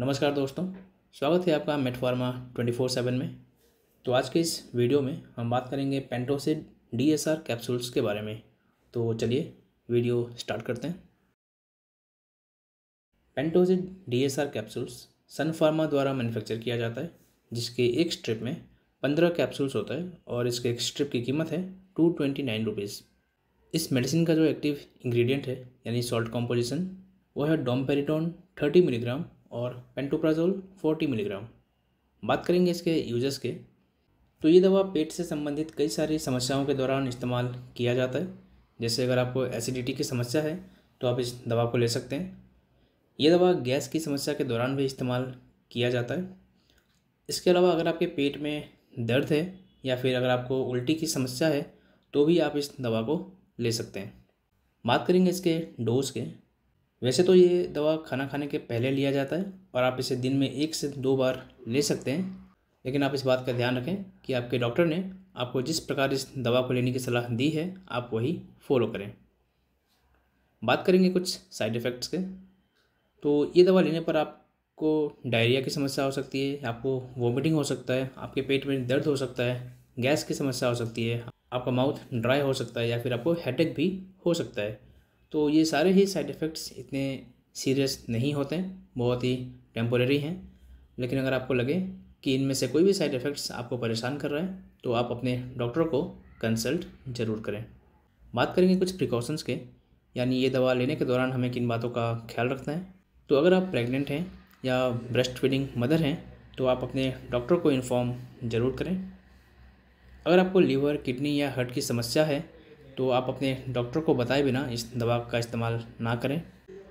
नमस्कार दोस्तों स्वागत है आपका मेटफार्मा ट्वेंटी फोर सेवन में तो आज के इस वीडियो में हम बात करेंगे Pantocid D S R capsules के बारे में तो चलिए वीडियो स्टार्ट करते हैं Pantocid D S R capsules Sun Pharma द्वारा मैन्युफैक्चर किया जाता है जिसके एक स्ट्रिप में पंद्रह कैप्सूल्स होता है और इसके एक स्ट्रिप की कीमत है टू ट्वेंटी नाइन रुपीज़ इस मेडिसिन का जो एक्टिव इंग्रेडिएंट है यानी सॉल्ट कॉम्पोजिशन वो है डोमपेरिटोन थर्टी मिलीग्राम और पेंटोप्राजोल 40 मिलीग्राम बात करेंगे इसके यूजर्स के तो ये दवा पेट से संबंधित कई सारी समस्याओं के दौरान इस्तेमाल किया जाता है जैसे अगर आपको एसिडिटी की समस्या है तो आप इस दवा को ले सकते हैं ये दवा गैस की समस्या के दौरान भी इस्तेमाल किया जाता है इसके अलावा अगर आपके पेट में दर्द है या फिर अगर आपको उल्टी की समस्या है तो भी आप इस दवा को ले सकते हैं बात करेंगे इसके डोज के वैसे तो ये दवा खाना खाने के पहले लिया जाता है और आप इसे दिन में एक से दो बार ले सकते हैं लेकिन आप इस बात का ध्यान रखें कि आपके डॉक्टर ने आपको जिस प्रकार इस दवा को लेने की सलाह दी है आप वही फॉलो करें बात करेंगे कुछ साइड इफ़ेक्ट्स के तो ये दवा लेने पर आपको डायरिया की समस्या हो सकती है आपको वॉमिटिंग हो सकता है आपके पेट में दर्द हो सकता है गैस की समस्या हो सकती है आपका माउथ ड्राई हो सकता है या फिर आपको हेडेक भी हो सकता है तो ये सारे ही साइड इफ़ेक्ट्स इतने सीरियस नहीं होते बहुत ही टेम्पोरेरी हैं लेकिन अगर आपको लगे कि इनमें से कोई भी साइड इफ़ेक्ट्स आपको परेशान कर रहा है तो आप अपने डॉक्टर को कंसल्ट ज़रूर करें बात करेंगे कुछ प्रिकॉशंस के यानी ये दवा लेने के दौरान हमें किन बातों का ख्याल रखना है तो अगर आप प्रेग्नेंट हैं या ब्रेस्ट फीडिंग मदर हैं तो आप अपने डॉक्टर को इन्फॉर्म ज़रूर करें अगर आपको लीवर किडनी या हर्ट की समस्या है तो आप अपने डॉक्टर को बताए बिना इस दवा का इस्तेमाल ना करें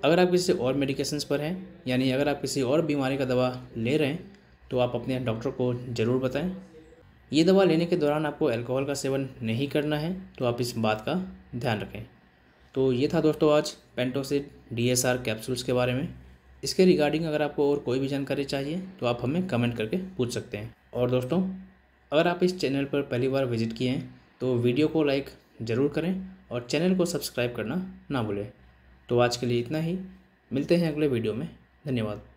अगर आप किसी और मेडिकेशंस पर हैं यानी अगर आप किसी और बीमारी का दवा ले रहे हैं तो आप अपने डॉक्टर को ज़रूर बताएं ये दवा लेने के दौरान आपको अल्कोहल का सेवन नहीं करना है तो आप इस बात का ध्यान रखें तो ये था दोस्तों आज Pantocid D S R capsules के बारे में इसके रिगार्डिंग अगर आपको और कोई भी जानकारी चाहिए तो आप हमें कमेंट करके पूछ सकते हैं और दोस्तों अगर आप इस चैनल पर पहली बार विजिट किए हैं तो वीडियो को लाइक ज़रूर करें और चैनल को सब्सक्राइब करना ना भूलें तो आज के लिए इतना ही मिलते हैं अगले वीडियो में धन्यवाद